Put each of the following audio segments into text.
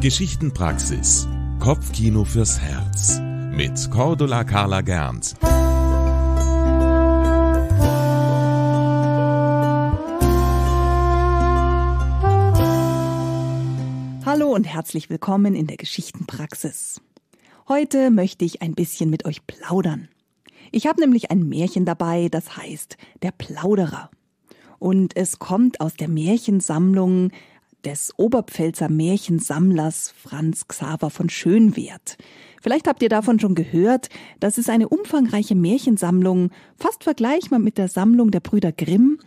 Geschichtenpraxis. Kopfkino fürs Herz. Mit Cordula Carla Gernt. Hallo und herzlich willkommen in der Geschichtenpraxis. Heute möchte ich ein bisschen mit euch plaudern. Ich habe nämlich ein Märchen dabei, das heißt Der Plauderer. Und es kommt aus der Märchensammlung des Oberpfälzer Märchensammlers Franz Xaver von Schönwert. Vielleicht habt ihr davon schon gehört, das ist eine umfangreiche Märchensammlung, fast vergleichbar mit der Sammlung der Brüder Grimm,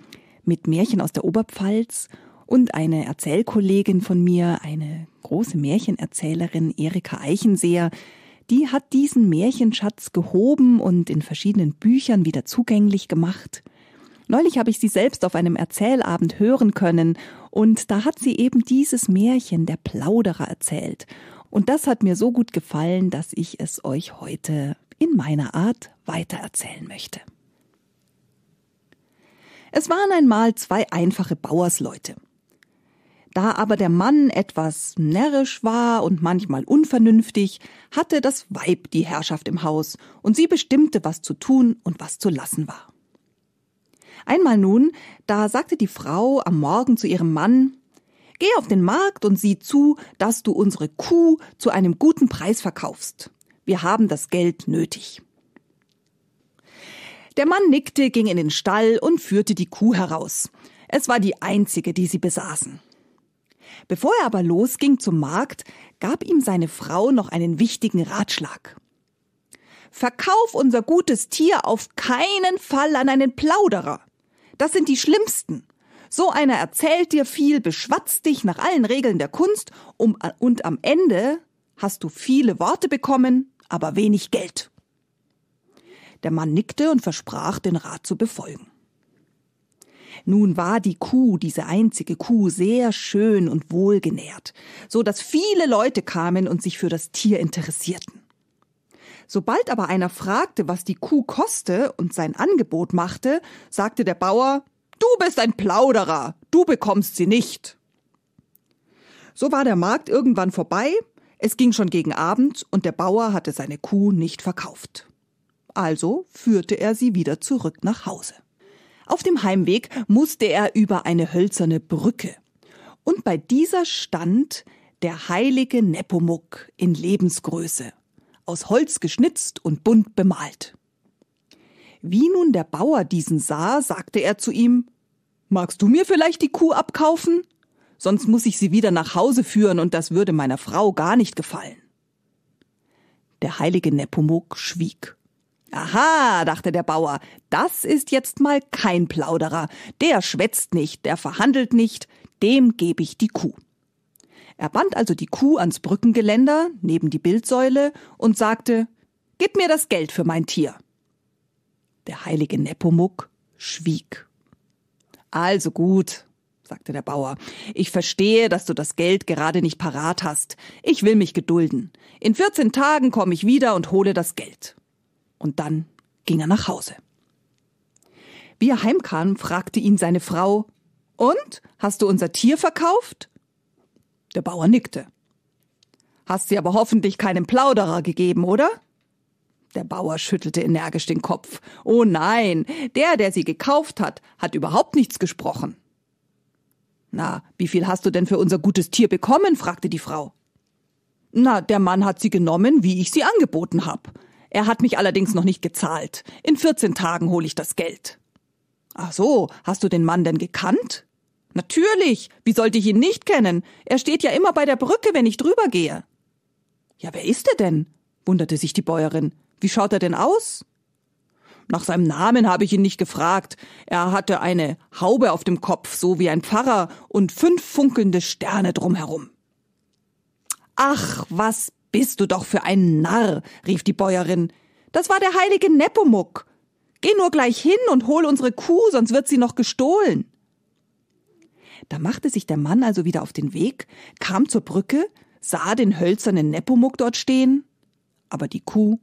mit Märchen aus der Oberpfalz und eine Erzählkollegin von mir, eine große Märchenerzählerin Erika Eichenseer, die hat diesen Märchenschatz gehoben und in verschiedenen Büchern wieder zugänglich gemacht. Neulich habe ich sie selbst auf einem Erzählabend hören können und da hat sie eben dieses Märchen der Plauderer erzählt. Und das hat mir so gut gefallen, dass ich es euch heute in meiner Art weitererzählen möchte. Es waren einmal zwei einfache Bauersleute. Da aber der Mann etwas närrisch war und manchmal unvernünftig, hatte das Weib die Herrschaft im Haus und sie bestimmte, was zu tun und was zu lassen war. Einmal nun, da sagte die Frau am Morgen zu ihrem Mann, Geh auf den Markt und sieh zu, dass du unsere Kuh zu einem guten Preis verkaufst. Wir haben das Geld nötig. Der Mann nickte, ging in den Stall und führte die Kuh heraus. Es war die einzige, die sie besaßen. Bevor er aber losging zum Markt, gab ihm seine Frau noch einen wichtigen Ratschlag. Verkauf unser gutes Tier auf keinen Fall an einen Plauderer. Das sind die schlimmsten. So einer erzählt dir viel, beschwatzt dich nach allen Regeln der Kunst um, und am Ende hast du viele Worte bekommen, aber wenig Geld. Der Mann nickte und versprach, den Rat zu befolgen. Nun war die Kuh, diese einzige Kuh, sehr schön und wohlgenährt, so dass viele Leute kamen und sich für das Tier interessierten. Sobald aber einer fragte, was die Kuh koste und sein Angebot machte, sagte der Bauer, Du bist ein Plauderer, du bekommst sie nicht. So war der Markt irgendwann vorbei, es ging schon gegen Abend und der Bauer hatte seine Kuh nicht verkauft. Also führte er sie wieder zurück nach Hause. Auf dem Heimweg musste er über eine hölzerne Brücke. Und bei dieser stand der heilige Nepomuk in Lebensgröße aus Holz geschnitzt und bunt bemalt. Wie nun der Bauer diesen sah, sagte er zu ihm Magst du mir vielleicht die Kuh abkaufen? Sonst muss ich sie wieder nach Hause führen, und das würde meiner Frau gar nicht gefallen. Der heilige Nepomuk schwieg. Aha, dachte der Bauer, das ist jetzt mal kein Plauderer. Der schwätzt nicht, der verhandelt nicht, dem gebe ich die Kuh. Er band also die Kuh ans Brückengeländer neben die Bildsäule und sagte Gib mir das Geld für mein Tier. Der heilige Nepomuk schwieg. Also gut, sagte der Bauer. Ich verstehe, dass du das Geld gerade nicht parat hast. Ich will mich gedulden. In 14 Tagen komme ich wieder und hole das Geld. Und dann ging er nach Hause. Wie er heimkam, fragte ihn seine Frau, und? Hast du unser Tier verkauft? Der Bauer nickte. Hast sie aber hoffentlich keinen Plauderer gegeben, oder? Der Bauer schüttelte energisch den Kopf. Oh nein, der, der sie gekauft hat, hat überhaupt nichts gesprochen. Na, wie viel hast du denn für unser gutes Tier bekommen? fragte die Frau. Na, der Mann hat sie genommen, wie ich sie angeboten hab. Er hat mich allerdings noch nicht gezahlt. In 14 Tagen hole ich das Geld. Ach so, hast du den Mann denn gekannt? Natürlich, wie sollte ich ihn nicht kennen? Er steht ja immer bei der Brücke, wenn ich drüber gehe. Ja, wer ist er denn? wunderte sich die Bäuerin. Wie schaut er denn aus? Nach seinem Namen habe ich ihn nicht gefragt. Er hatte eine Haube auf dem Kopf, so wie ein Pfarrer, und fünf funkelnde Sterne drumherum. Ach, was bist du doch für ein Narr, rief die Bäuerin. Das war der heilige Nepomuk. Geh nur gleich hin und hol unsere Kuh, sonst wird sie noch gestohlen. Da machte sich der Mann also wieder auf den Weg, kam zur Brücke, sah den hölzernen Nepomuk dort stehen, aber die Kuh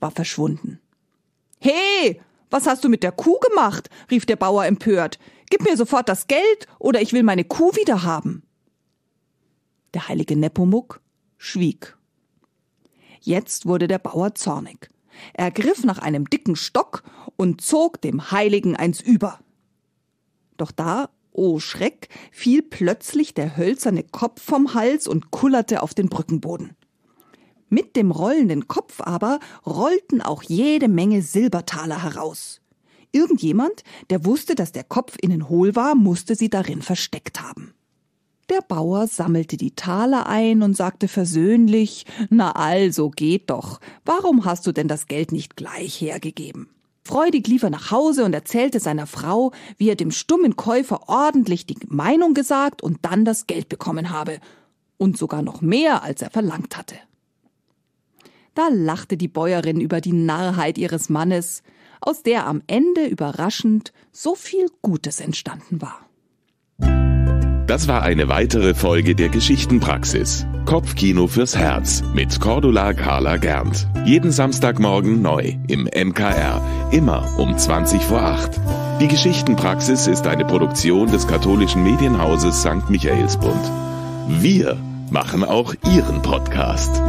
war verschwunden. He, was hast du mit der Kuh gemacht? rief der Bauer empört. Gib mir sofort das Geld, oder ich will meine Kuh wieder haben. Der heilige Nepomuk schwieg. Jetzt wurde der Bauer zornig. Er griff nach einem dicken Stock und zog dem Heiligen eins über. Doch da oh Schreck, fiel plötzlich der hölzerne Kopf vom Hals und kullerte auf den Brückenboden. Mit dem rollenden Kopf aber rollten auch jede Menge Silbertaler heraus. Irgendjemand, der wusste, dass der Kopf innen hohl war, musste sie darin versteckt haben. Der Bauer sammelte die Taler ein und sagte versöhnlich Na also geht doch, warum hast du denn das Geld nicht gleich hergegeben? Freudig lief er nach Hause und erzählte seiner Frau, wie er dem stummen Käufer ordentlich die Meinung gesagt und dann das Geld bekommen habe. Und sogar noch mehr, als er verlangt hatte. Da lachte die Bäuerin über die Narrheit ihres Mannes, aus der am Ende überraschend so viel Gutes entstanden war. Das war eine weitere Folge der Geschichtenpraxis. Kopfkino fürs Herz mit Cordula Carla Gernt. Jeden Samstagmorgen neu im MKR, immer um 20 vor 8. Die Geschichtenpraxis ist eine Produktion des katholischen Medienhauses St. Michaelsbund. Wir machen auch Ihren Podcast.